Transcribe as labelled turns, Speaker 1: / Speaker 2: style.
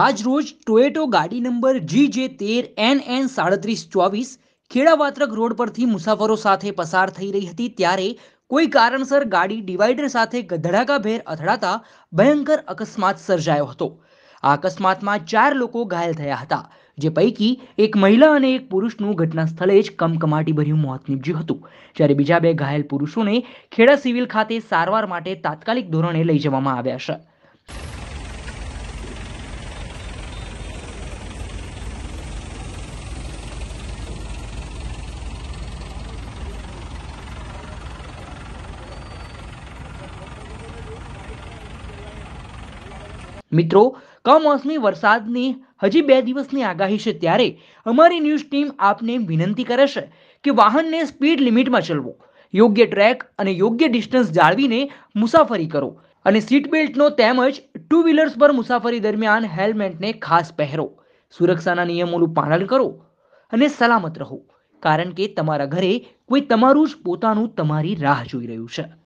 Speaker 1: આજ રોજ ટોયોટો ગાડી નંબર જી જે તેર એન એન સાડત્રીસ ચોવીસ ખેડાવાત્રક રોડ પરથી મુસાફરો સાથે પસાર થઈ રહી હતી ત્યારે કોઈ કારણસર ગાડી ડિવાઈડર સાથે ગધડાકાભેર અથડાતા ભયંકર અકસ્માત સર્જાયો હતો આ અકસ્માતમાં ચાર લોકો ઘાયલ થયા હતા જે પૈકી એક મહિલા અને એક પુરુષનું ઘટના સ્થળે જ કમકમાટીભર્યું મોત નીપજ્યું હતું જ્યારે બીજા બે ઘાયલ પુરુષોને ખેડા સિવિલ ખાતે સારવાર માટે તાત્કાલિક ધોરણે લઈ જવામાં આવ્યા છે મિત્રો કમોસમી વરસાદની હજી બે દિવસની આગાહી છે ત્યારે અમારી ન્યૂઝ ટીમ આપને વિનંતી કરે છે કે વાહનને સ્પીડ લિમિટમાં ચલવો યોગ્ય ટ્રેક અને યોગ્ય ડિસ્ટન્સ જાળવીને મુસાફરી કરો અને સીટ બેલ્ટનો તેમજ ટુ વ્હીલર્સ પર મુસાફરી દરમિયાન હેલ્મેટને ખાસ પહેરો સુરક્ષાના નિયમોનું પાલન કરો અને સલામત રહો કારણ કે તમારા ઘરે કોઈ તમારું જ પોતાનું તમારી રાહ જોઈ રહ્યું છે